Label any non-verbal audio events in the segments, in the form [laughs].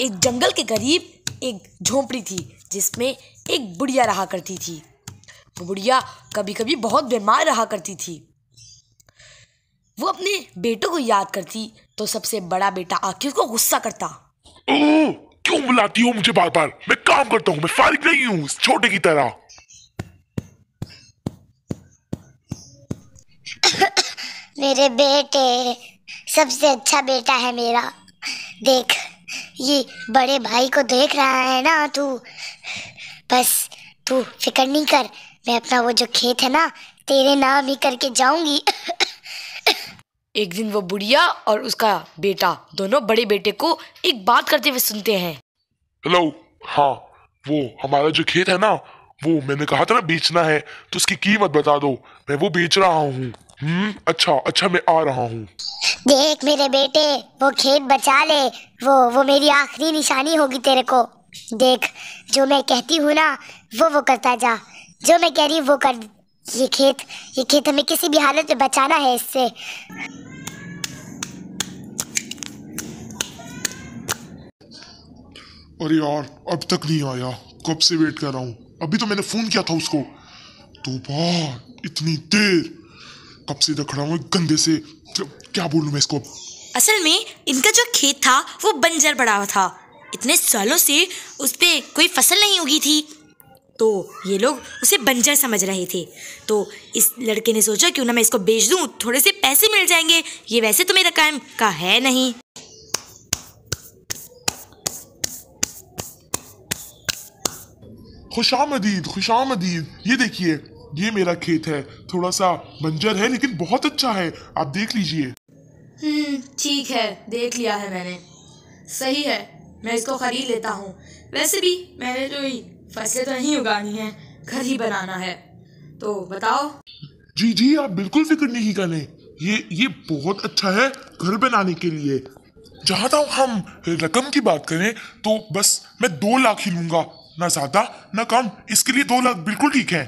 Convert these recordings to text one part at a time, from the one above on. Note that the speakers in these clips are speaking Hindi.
एक जंगल के करीब एक झोंपड़ी थी जिसमें एक बुढ़िया रहा करती थी वो बुढ़िया कभी कभी बहुत बीमार रहा करती थी वो अपने बेटों को याद करती तो सबसे बड़ा बेटा आकिफ को गुस्सा करता क्यों बुलाती हो मुझे बार बार मैं काम करता हूँ मैं फारिग नहीं हूँ छोटे की तरह [coughs] मेरे बेटे सबसे अच्छा बेटा है मेरा देख ये बड़े भाई को देख रहा है ना तू बस तू फिक्र नहीं कर मैं अपना वो जो खेत है ना तेरे नाम ही करके जाऊंगी एक दिन वो बुढ़िया और उसका बेटा दोनों बड़े बेटे को एक बात करते हुए सुनते हैं हेलो हाँ वो हमारा जो खेत है ना वो मैंने कहा था ना बेचना है तो उसकी कीमत बता दो मैं वो बेच रहा हूँ हम्म, अच्छा अच्छा मैं आ रहा हूँ देख मेरे बेटे वो खेत बचा ले वो वो मेरी आखिरी निशानी होगी तेरे को देख जो मैं कहती हूँ ना वो वो करता जा जो मैं कह रही हूँ वो कर ये खेत ये खेत हमें किसी भी हालत में बचाना है इससे अरे यार अब तक नहीं आया कब से वेट कर रहा हूँ अभी तो मैंने फोन किया था उसको तो बार इतनी देर कब से इधर खड़ा हूँ गंदे से मतलब, क्या बोलूँ मैं इसको असल में इनका जो खेत था वो बंजर पड़ा हुआ था इतने सालों से उस पर कोई फसल नहीं उगी थी तो ये लोग उसे बंजर समझ रहे थे तो इस लड़के ने सोचा क्यों ना मैं इसको बेच दूँ थोड़े से पैसे मिल जाएंगे ये वैसे तो मेरा काम का है नहीं खुशामदीद खुशामदीद ये देखिए ये मेरा खेत है थोड़ा सा बंजर है लेकिन बहुत अच्छा है आप देख लीजिए हम्म, ठीक है देख लिया है मैंने सही है मैं इसको खरीद लेता हूँ वैसे भी मैंने जो फसलें तो नहीं उगानी है घर ही बनाना है तो बताओ जी जी आप बिल्कुल फिक्र नहीं करें ये ये बहुत अच्छा है घर बनाने के लिए जहाँ तक हम रकम की बात करें तो बस मैं दो लाख ही लूँगा ना ज़्यादा ना कम इसके लिए दो लाख बिल्कुल ठीक है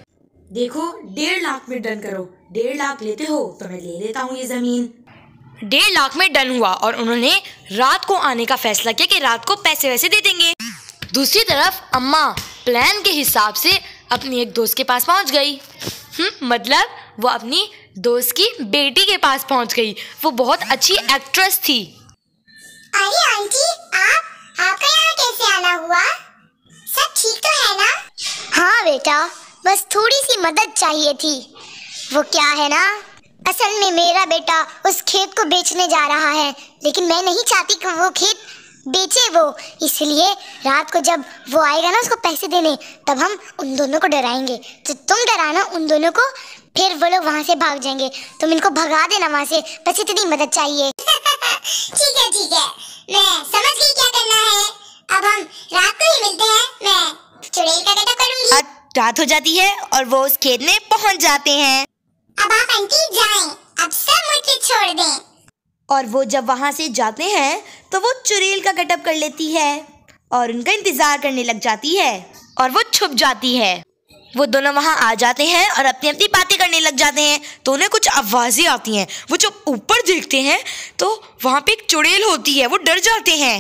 देखो डेढ़ लाख में डन करो डेढ़ लाख लेते हो तो मैं ले लेता हूँ ये ज़मीन डेढ़ लाख में डन हुआ और उन्होंने रात को आने का फैसला किया कि रात को पैसे वैसे दे देंगे दूसरी तरफ अम्मा प्लान के हिसाब से अपनी एक दोस्त के पास पहुंच गई हम्म, मतलब वो अपनी दोस्त की बेटी के पास पहुंच गई वो बहुत अच्छी एक्ट्रेस थी अरे आंटी आप आपका यहाँ कैसे आना हुआ सब ठीक तो है ना हाँ बेटा बस थोड़ी सी मदद चाहिए थी वो क्या है ना असल में मेरा बेटा उस खेत को बेचने जा रहा है लेकिन मैं नहीं चाहती कि वो खेत बेचे वो इसलिए रात को जब वो आएगा ना उसको पैसे देने तब हम उन दोनों को डराएंगे तो तुम डराना उन दोनों को फिर वो लोग वहाँ से भाग जाएंगे तुम इनको भगा देना वहाँ से बस इतनी मदद चाहिए [laughs] ठीक है ठीक है मैं समझ गई क्या करना है अब हम रात को ही मिल रात हो जाती है और वो उस खेत में पहुंच जाते हैं अब आप आंटी जाएं, अब सब मुझे छोड़ दें। और वो जब वहाँ से जाते हैं तो वो चुरील का गटअप कर लेती है और उनका इंतजार करने लग जाती है और वो छुप जाती है वो दोनों वहाँ आ जाते हैं और अपनी अपनी बातें करने लग जाते हैं तो उन्हें कुछ आवाज़ें आती हैं वो जब ऊपर देखते हैं तो वहाँ पे एक चुड़ैल होती है वो डर जाते हैं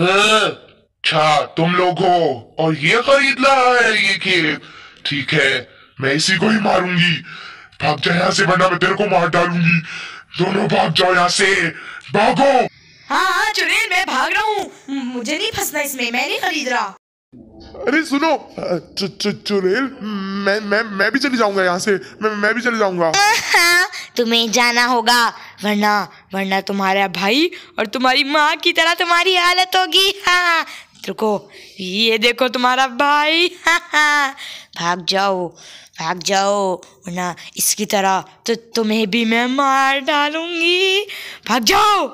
हाँ। अच्छा तुम लोग हो और ये खरीद रहा है ये खेत ठीक है मैं इसी को ही मारूंगी भाग जाओ यहाँ से वरना मैं तेरे को मार डालूंगी दोनों भाग जाओ यहाँ से भागो हाँ हाँ चुड़ैल मैं भाग रहा हूँ मुझे नहीं फंसना इसमें मैं नहीं खरीद रहा अरे सुनो चु, चु, चुड़ैल मैं मैं मैं भी चली जाऊंगा यहाँ से मैं मैं भी चली जाऊंगा हाँ, तुम्हें जाना होगा वरना वरना तुम्हारा भाई और तुम्हारी माँ की तरह तुम्हारी हालत होगी हाँ रुको ये देखो तुम्हारा भाई [laughs] भाग जाओ भाग जाओ वरना इसकी तरह तो तुम्हें भी मैं मार डालूंगी भाग जाओ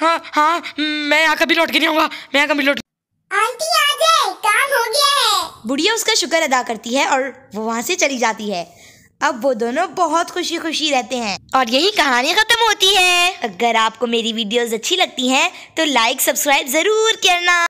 हाँ हाँ मैं यहाँ कभी लौट के नहीं आऊंगा मैं यहाँ कभी लौट आंटी आ जाए काम हो गया है बुढ़िया उसका शुक्र अदा करती है और वो वहाँ से चली जाती है अब वो दोनों बहुत खुशी खुशी रहते हैं और यही कहानी खत्म होती है अगर आपको मेरी वीडियोस अच्छी लगती हैं तो लाइक सब्सक्राइब जरूर करना